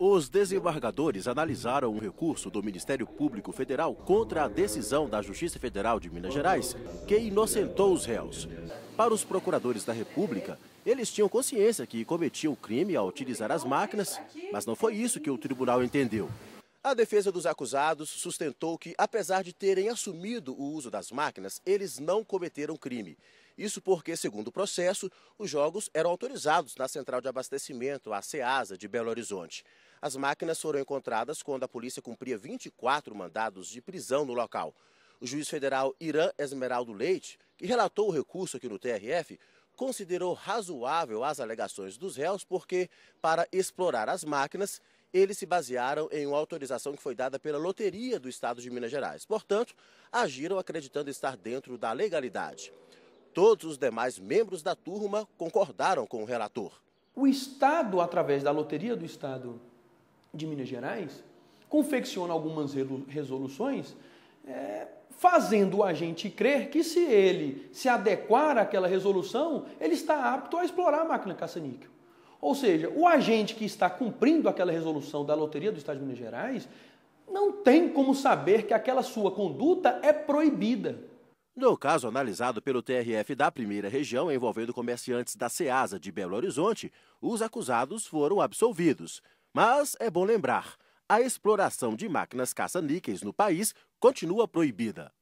Os desembargadores analisaram um recurso do Ministério Público Federal contra a decisão da Justiça Federal de Minas Gerais, que inocentou os réus. Para os procuradores da República, eles tinham consciência que cometiam crime ao utilizar as máquinas, mas não foi isso que o tribunal entendeu. A defesa dos acusados sustentou que, apesar de terem assumido o uso das máquinas, eles não cometeram crime. Isso porque, segundo o processo, os jogos eram autorizados na Central de Abastecimento, a CEASA, de Belo Horizonte. As máquinas foram encontradas quando a polícia cumpria 24 mandados de prisão no local. O juiz federal Irã Esmeraldo Leite, que relatou o recurso aqui no TRF, considerou razoável as alegações dos réus porque, para explorar as máquinas, eles se basearam em uma autorização que foi dada pela Loteria do Estado de Minas Gerais. Portanto, agiram acreditando estar dentro da legalidade. Todos os demais membros da turma concordaram com o relator. O Estado, através da Loteria do Estado de Minas Gerais, confecciona algumas resoluções é, fazendo a gente crer que se ele se adequar àquela resolução, ele está apto a explorar a máquina caça-níquel. Ou seja, o agente que está cumprindo aquela resolução da Loteria do Estado de Minas Gerais não tem como saber que aquela sua conduta é proibida. No caso analisado pelo TRF da primeira região envolvendo comerciantes da SEASA de Belo Horizonte, os acusados foram absolvidos. Mas é bom lembrar, a exploração de máquinas caça-níqueis no país continua proibida.